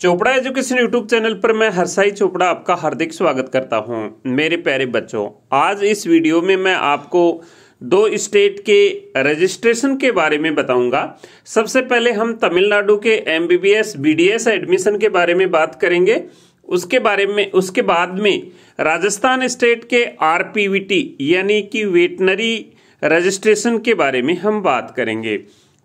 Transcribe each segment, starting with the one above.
Chopra education YouTube channel पर मैं हरसाई चोपड़ा आपका हार्दिक स्वागत करता हूं मेरे प्यारे बच्चों आज इस वीडियो में मैं आपको दो स्टेट के रजिस्ट्रेशन के बारे में बताऊंगा सबसे पहले हम तमिलनाडु के M B B S B D S admission के बारे में बात करेंगे उसके बारे में उसके बाद में राजस्थान स्टेट के आर पी वी टी यानी कि वेटनरी रजिस्ट्रेशन के बारे में हम बात करेंगे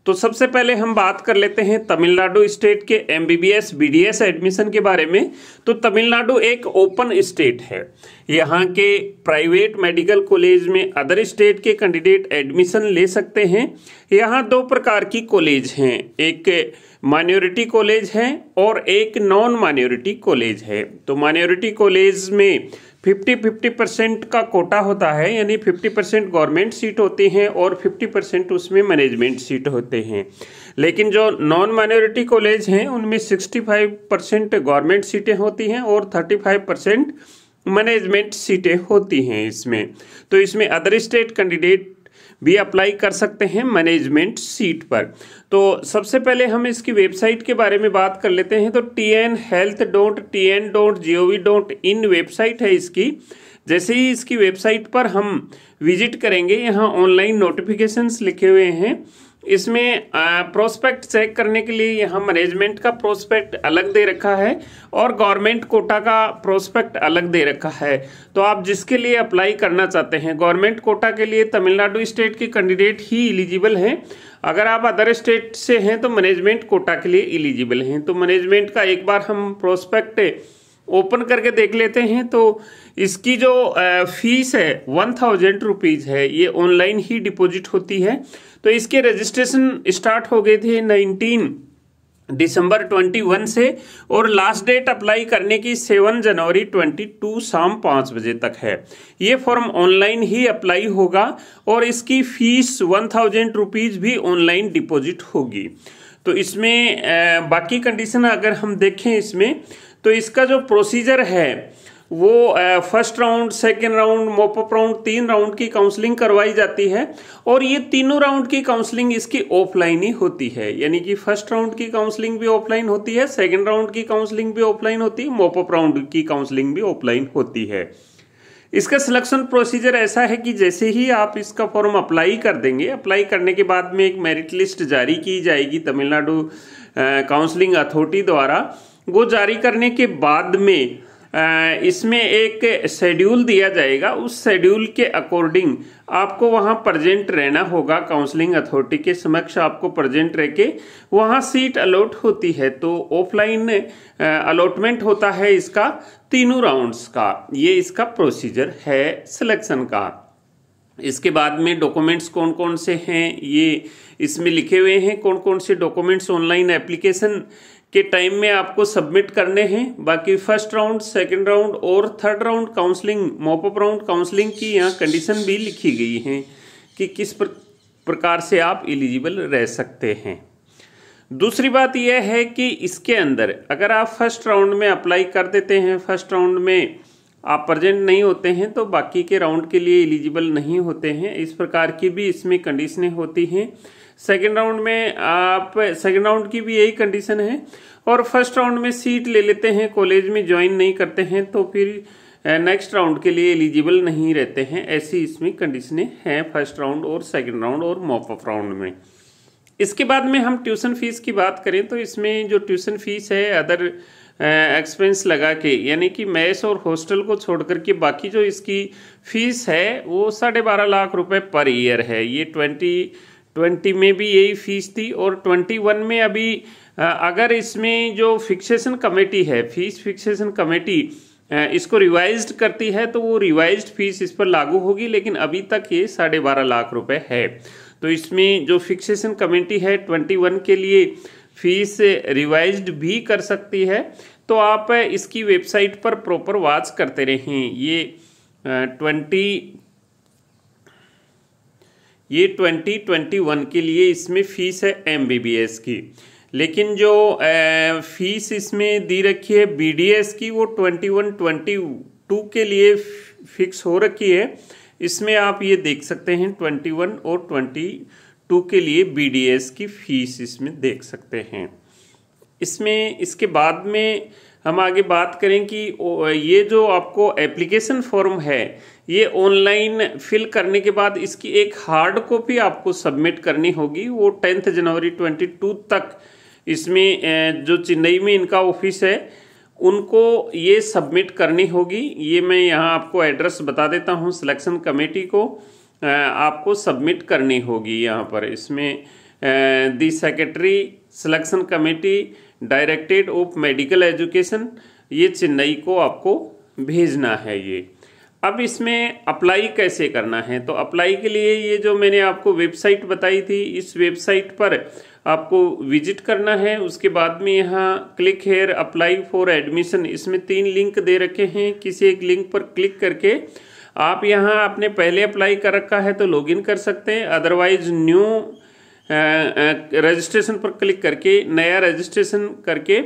तो सबसे पहले हम बात कर लेते हैं तमिलनाडु स्टेट के M B B S B D S admission के बारे में तो तमिलनाडु एक ओपन स्टेट है यहाँ के प्राइवेट मेडिकल कॉलेज में अदर स्टेट के कैंडिडेट एडमिशन ले सकते हैं यहाँ दो प्रकार की कॉलेज हैं एक माइनॉरिटी कॉलेज है और एक नॉन माइनॉरिटी कॉलेज है तो माइनॉरिटी कॉलेज में फिफ्टी फिफ्टी परसेंट का कोटा होता है यानी फिफ्टी परसेंट गवर्नमेंट सीट होती हैं और फिफ्टी परसेंट उसमें मैनेजमेंट सीट होते हैं लेकिन जो नॉन माइनॉरिटी कॉलेज हैं उनमें सिक्सटी फाइव परसेंट गवर्नमेंट सीटें होती हैं और थर्टी फाइव परसेंट मैनेजमेंट सीटें होती हैं इसमें तो इसमें अदर स्टेट कैंडिडेट भी अप्लाई कर सकते हैं मैनेजमेंट सीट पर तो सबसे पहले हम इसकी वेबसाइट के बारे में बात कर लेते हैं तो T N health dot T N dot G O V dot in website है इसकी जैसे ही इसकी वेबसाइट पर हम विजिट करेंगे यहाँ ऑनलाइन नोटिफिकेशंस लिखे हुए हैं इसमें प्रोस्पेक्ट चेक करने के लिए यहाँ मैनेजमेंट का प्रोस्पेक्ट अलग दे रखा है और गवर्नमेंट कोटा का प्रोस्पेक्ट अलग दे रखा है तो आप जिसके लिए अप्लाई करना चाहते हैं गवर्नमेंट कोटा के लिए तमिलनाडु स्टेट के कैंडिडेट ही इलिजिबल हैं अगर आप अदर स्टेट से हैं तो मैनेजमेंट कोटा के लिए इलिजिबल हैं तो मैनेजमेंट का एक बार हम प्रोस्पेक्ट ओपन करके देख लेते हैं तो इसकी जो फीस है वन थाउजेंड रुपीज़ है ये ऑनलाइन ही डिपॉजिट होती है तो इसके रजिस्ट्रेशन स्टार्ट हो गए थे नाइनटीन दिसंबर 21 से और लास्ट डेट अप्लाई करने की 7 जनवरी 22 शाम पाँच बजे तक है ये फॉर्म ऑनलाइन ही अप्लाई होगा और इसकी फीस वन थाउजेंड रुपीज़ भी ऑनलाइन डिपॉजिट होगी तो इसमें बाकी कंडीशन अगर हम देखें इसमें तो इसका जो प्रोसीजर है वो first round second round mop up round तीन राउंड की काउंसलिंग करवाई जाती है और ये तीनों राउंड की काउंसलिंग इसकी ऑफलाइन ही होती है यानी कि फर्स्ट राउंड की काउंसलिंग भी ऑफलाइन होती है सेकेंड राउंड की काउंसलिंग भी ऑफलाइन होती है मोपअप राउंड की काउंसलिंग भी ऑफलाइन होती है इसका सिलेक्शन प्रोसीजर ऐसा है कि जैसे ही आप इसका फॉर्म अप्लाई कर देंगे अप्लाई करने के बाद में एक मेरिट लिस्ट जारी की जाएगी तमिलनाडु काउंसलिंग अथॉरिटी द्वारा वो जारी करने के बाद में इसमें एक शेड्यूल दिया जाएगा उस शेड्यूल के अकॉर्डिंग आपको वहाँ प्रजेंट रहना होगा काउंसलिंग अथॉरिटी के समक्ष आपको प्रजेंट रह के वहाँ सीट अलॉट होती है तो ऑफलाइन अलॉटमेंट होता है इसका तीनों राउंड्स का ये इसका प्रोसीजर है सिलेक्शन का इसके बाद में डॉक्यूमेंट्स कौन कौन से हैं ये इसमें लिखे हुए हैं कौन कौन से डॉक्यूमेंट्स ऑनलाइन एप्लीकेशन के टाइम में आपको सबमिट करने हैं बाकी फर्स्ट राउंड सेकंड राउंड और third round counselling mop up round counselling की यहाँ कंडीशन भी लिखी गई है कि किस प्रकार से आप एलिजिबल रह सकते हैं दूसरी बात यह है कि इसके अंदर अगर आप फर्स्ट राउंड में अप्लाई कर देते हैं फर्स्ट राउंड में आप प्रेजेंट नहीं होते हैं तो बाकी के राउंड के लिए एलिजिबल नहीं होते हैं इस प्रकार की भी इसमें कंडीशनें होती हैं सेकेंड राउंड में आप सेकेंड राउंड की भी यही कंडीशन है और फर्स्ट राउंड में सीट ले लेते हैं कॉलेज में ज्वाइन नहीं करते हैं तो फिर नेक्स्ट राउंड के लिए एलिजिबल नहीं रहते हैं ऐसी इसमें कंडीशनें हैं फर्स्ट राउंड और सेकेंड राउंड और मॉप ऑफ राउंड में इसके बाद में हम ट्यूशन फीस की बात करें तो इसमें जो ट्यूशन फीस है अदर एक्सपेंस लगा के यानी कि मैस और हॉस्टल को छोड़ करके बाकी जो इसकी फीस है वो साढ़े बारह लाख रुपए पर ईयर है ये ट्वेंटी ट्वेंटी में भी यही फीस थी और ट्वेंटी वन में अभी अगर इसमें जो फिक्सेशन कमेटी है फीस फिक्सेशन कमेटी इसको रिवाइज करती है तो वो रिवाइज फीस इस पर लागू होगी लेकिन अभी तक ये साढ़े बारह लाख रुपए है तो इसमें जो फिक्सेशन कमेटी है ट्वेंटी वन के लिए फीस रिवाइज्ड भी कर सकती है तो आप इसकी वेबसाइट पर प्रॉपर वाच करते रहें ये ट्वेंटी ये ट्वेंटी ट्वेंटी वन के लिए इसमें फ़ीस है एम बी बी एस की लेकिन जो फीस इसमें दी रखी है बी डी एस की वो ट्वेंटी वन ट्वेंटी टू के लिए फिक्स हो रखी है इसमें आप ये देख सकते हैं ट्वेंटी वन और ट्वेंटी 20... टू के लिए बी की फीस इसमें देख सकते हैं इसमें इसके बाद में हम आगे बात करें कि ये जो आपको एप्लीकेशन फॉर्म है ये ऑनलाइन फिल करने के बाद इसकी एक हार्ड कॉपी आपको सबमिट करनी होगी वो टेंथ जनवरी 22 तक इसमें जो चेन्नई में इनका ऑफिस है उनको ये सबमिट करनी होगी ये मैं यहाँ आपको एड्रेस बता देता हूँ सिलेक्शन कमेटी को आपको सबमिट करनी होगी यहाँ पर इसमें the secretary selection committee directed of medical education ये चेन्नई को आपको भेजना है ये अब इसमें अप्लाई कैसे करना है तो अप्लाई के लिए ये जो मैंने आपको वेबसाइट बताई थी इस वेबसाइट पर आपको विजिट करना है उसके बाद में यहाँ click here apply for admission इसमें तीन लिंक दे रखे हैं किसी एक लिंक पर क्लिक करके आप यहाँ आपने पहले अप्लाई कर रखा है तो लॉगिन कर सकते हैं अदरवाइज न्यू रजिस्ट्रेशन पर क्लिक करके नया रजिस्ट्रेशन करके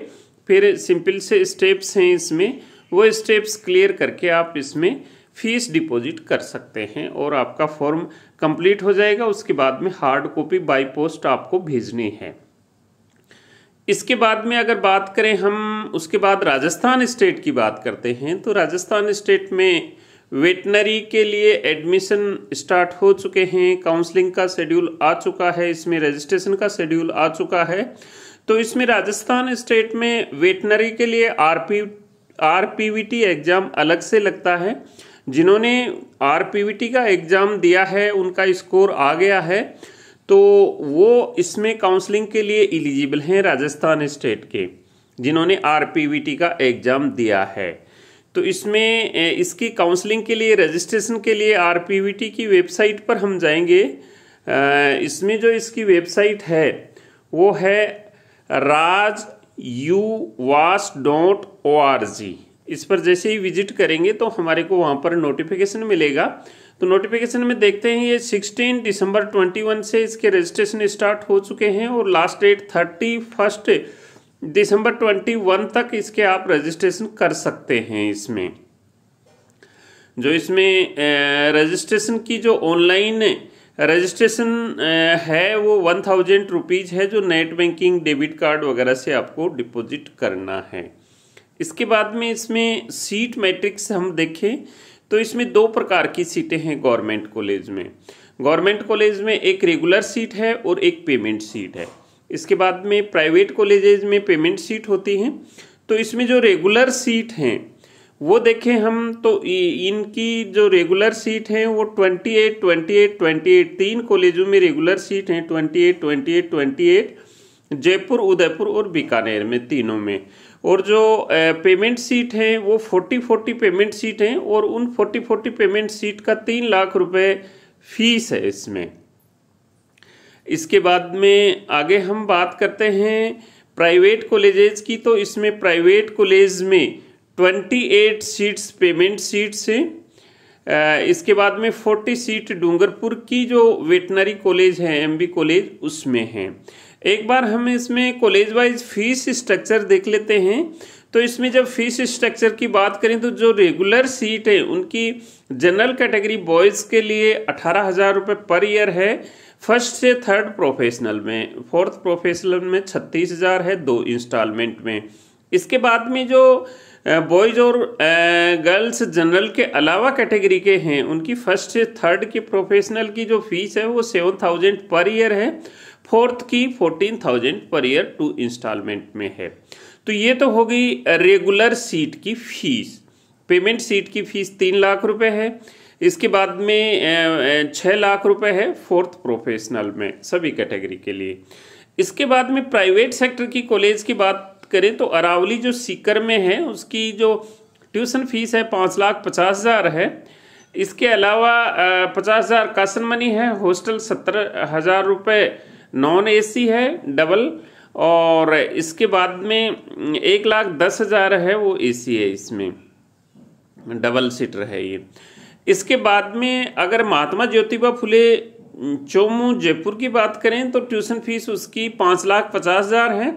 फिर सिंपल से स्टेप्स हैं इसमें वो स्टेप्स क्लियर करके आप इसमें फीस डिपॉजिट कर सकते हैं और आपका फॉर्म कंप्लीट हो जाएगा उसके बाद में हार्ड कॉपी बाई पोस्ट आपको भेजनी है इसके बाद में अगर बात करें हम उसके बाद राजस्थान स्टेट की बात करते हैं तो राजस्थान स्टेट में वेटनरी के लिए एडमिशन स्टार्ट हो चुके हैं काउंसलिंग का शेड्यूल आ चुका है इसमें रजिस्ट्रेशन का शेड्यूल आ चुका है तो इसमें राजस्थान स्टेट में वेटनरी के लिए R P R P V T exam अलग से लगता है जिन्होंने आर पी वी टी का एग्ज़ाम दिया है उनका स्कोर आ गया है तो वो इसमें काउंसलिंग के लिए एलिजिबल हैं राजस्थान स्टेट के जिन्होंने आर पी वी टी का एग्ज़ाम दिया है तो इसमें इसकी काउंसलिंग के लिए रजिस्ट्रेशन के लिए आर की वेबसाइट पर हम जाएंगे इसमें जो इसकी वेबसाइट है वो है राज यू वास डॉट ओ आर जी इस पर जैसे ही विजिट करेंगे तो हमारे को वहाँ पर नोटिफिकेशन मिलेगा तो नोटिफिकेशन में देखते हैं ये 16 दिसंबर 21 से इसके रजिस्ट्रेशन स्टार्ट हो चुके हैं और last date thirty first December twenty one तक इसके आप रजिस्ट्रेशन कर सकते हैं इसमें जो इसमें रजिस्ट्रेशन की जो ऑनलाइन रजिस्ट्रेशन है वो वन थाउजेंड रुपीज़ है जो नेट बैंकिंग डेबिट कार्ड वगैरह से आपको डिपॉजिट करना है इसके बाद में इसमें सीट मैट्रिक्स हम देखें तो इसमें दो प्रकार की सीटें हैं गवर्नमेंट कॉलेज में गवर्नमेंट कॉलेज में एक रेगुलर सीट है और एक पेमेंट सीट है इसके बाद में प्राइवेट कॉलेजेस में पेमेंट सीट होती हैं तो इसमें जो रेगुलर सीट हैं वो देखें हम तो इनकी जो रेगुलर सीट हैं वो 28 28 28 तीन कॉलेजों में रेगुलर सीट हैं 28 28 28 जयपुर उदयपुर और बीकानेर में तीनों में और जो पेमेंट सीट हैं वो 40 40 पेमेंट सीट हैं और उन 40 40 पेमेंट सीट का तीन लाख रुपए फीस है इसमें इसके बाद में आगे हम बात करते हैं प्राइवेट कॉलेजेस की तो इसमें प्राइवेट कॉलेज में 28 सीट्स पेमेंट सीट्स हैं इसके बाद में 40 सीट डूंगरपुर की जो वेटनरी कॉलेज है एमबी कॉलेज उसमें है एक बार हम इसमें कॉलेज वाइज फीस स्ट्रक्चर देख लेते हैं तो इसमें जब फीस स्ट्रक्चर की बात करें तो जो रेगुलर सीट है उनकी जनरल कैटेगरी बॉयज़ के लिए अठारह हज़ार रुपये पर ईयर है फर्स्ट से थर्ड प्रोफेशनल में फोर्थ प्रोफेशनल में छत्तीस हज़ार है दो इंस्टॉलमेंट में इसके बाद में जो बॉयज़ और गर्ल्स जनरल के अलावा कैटेगरी के हैं उनकी फर्स्ट से थर्ड की प्रोफेशनल की जो फीस है वो सेवन थाउजेंड पर ईयर है फोर्थ की fourteen thousand per year two installment में है तो ये तो होगी रेगुलर सीट की फीस पेमेंट सीट की फीस तीन लाख रुपए है इसके बाद में छः लाख रुपए है फोर्थ प्रोफेशनल में सभी कैटेगरी के लिए इसके बाद में प्राइवेट सेक्टर की कॉलेज की बात करें तो अरावली जो सीकर में है उसकी जो ट्यूशन फीस है पाँच लाख पचास हज़ार है इसके अलावा पचास हज़ार कासन मनी है हॉस्टल सत्तर हज़ार रुपये नॉन ए है डबल और इसके बाद में एक लाख दस हज़ार है वो ए है इसमें डबल सीटर है ये इसके बाद में अगर महात्मा ज्योतिबा फुले चोमू जयपुर की बात करें तो ट्यूशन फीस उसकी पाँच लाख पचास हज़ार है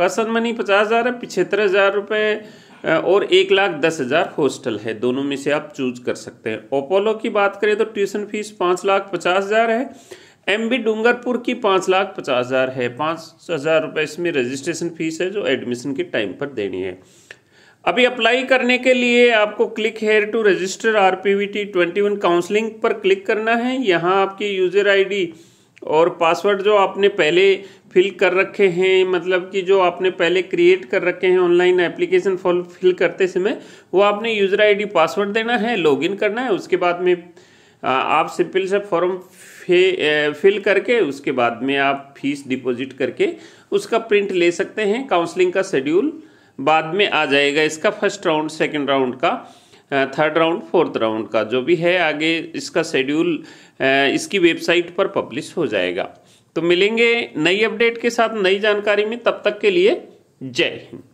कसन मनी पचास हज़ार है पिछहत्तर हज़ार रुपये और एक लाख दस हज़ार हॉस्टल है दोनों में से आप चूज कर सकते हैं ओपोलो की बात करें तो ट्यूशन फीस पाँच लाख पचास हज़ार है एम बी डूंगरपुर की पाँच लाख पचास हज़ार है पाँच हज़ार रुपये इसमें रजिस्ट्रेशन फीस है जो एडमिशन के टाइम पर देनी है अभी अप्लाई करने के लिए आपको click here to register R P V T twenty one counselling पर क्लिक करना है यहाँ आपकी यूज़र आईडी और पासवर्ड जो आपने पहले फिल कर रखे हैं मतलब कि जो आपने पहले क्रिएट कर रखे हैं ऑनलाइन एप्लीकेशन फॉल फिल करते समय वो आपने यूज़र आईडी पासवर्ड देना है लॉगिन करना है उसके बाद में आप सिंपल से फॉर्म फिल करके उसके बाद में आप फीस डिपॉजिट करके उसका प्रिंट ले सकते हैं काउंसलिंग का शेड्यूल बाद में आ जाएगा इसका फर्स्ट राउंड सेकेंड राउंड का थर्ड राउंड फोर्थ राउंड का जो भी है आगे इसका शेड्यूल इसकी वेबसाइट पर पब्लिश हो जाएगा तो मिलेंगे नई अपडेट के साथ नई जानकारी में तब तक के लिए जय हिंद